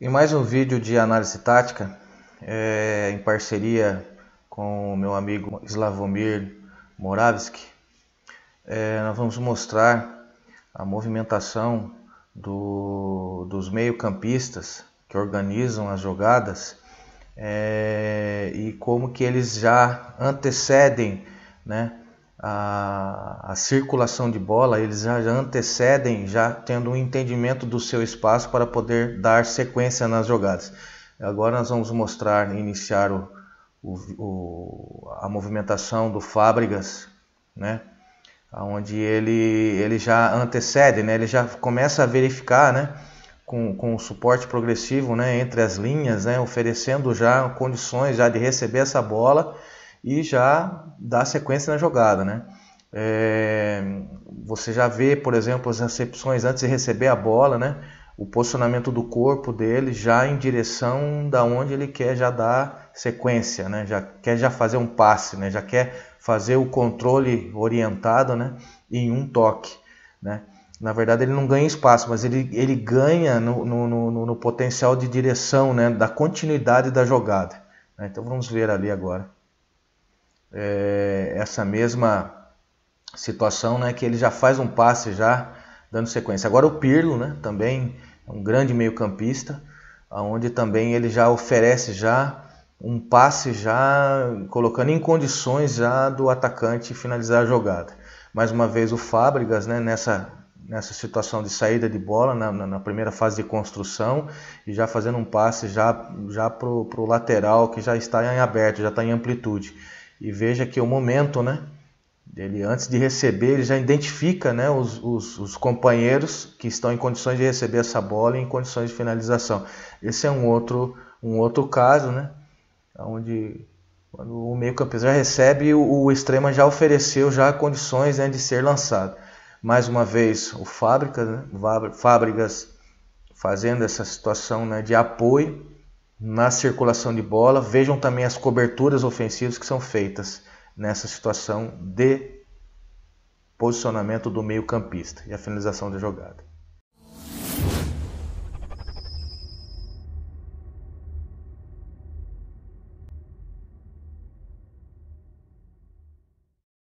Em mais um vídeo de análise tática é, em parceria com o meu amigo Slavomir Moravski. É, nós vamos mostrar a movimentação do, dos meio-campistas que organizam as jogadas é, e como que eles já antecedem né, a, a, circulação de bola, eles já, já antecedem, já tendo um entendimento do seu espaço para poder dar sequência nas jogadas. Agora nós vamos mostrar, iniciar o, o, o, a movimentação do Fábricas, né? onde ele, ele já antecede, né? ele já começa a verificar né? com, com o suporte progressivo né? entre as linhas, né? oferecendo já condições já de receber essa bola e já dá sequência na jogada, né? É, você já vê, por exemplo, as recepções antes de receber a bola, né? O posicionamento do corpo dele já em direção da onde ele quer já dar sequência, né? Já quer já fazer um passe, né? Já quer fazer o controle orientado, né? Em um toque, né? Na verdade, ele não ganha espaço, mas ele, ele ganha no, no, no, no potencial de direção, né? Da continuidade da jogada. Né? Então vamos ver ali agora é, essa mesma situação, né, que ele já faz um passe já dando sequência. Agora o Pirlo, né, também é um grande meio-campista, aonde também ele já oferece já um passe já colocando em condições já do atacante finalizar a jogada. Mais uma vez o Fábricas, né, nessa nessa situação de saída de bola na, na, primeira fase de construção e já fazendo um passe já já pro, pro lateral que já está em aberto, já está em amplitude. E veja que o momento, né? Ele, antes de receber, ele já identifica né, os, os, os, companheiros que estão em condições de receber essa bola e em condições de finalização. Esse é um outro, um outro caso, né? Onde quando o meio-campista já recebe, o, o extrema já ofereceu já condições né, de ser lançado. Mais uma vez, o Fábricas, né, Fábricas fazendo essa situação né, de apoio na circulação de bola. Vejam também as coberturas ofensivas que são feitas nessa situação de posicionamento do meio-campista e a finalização da jogada.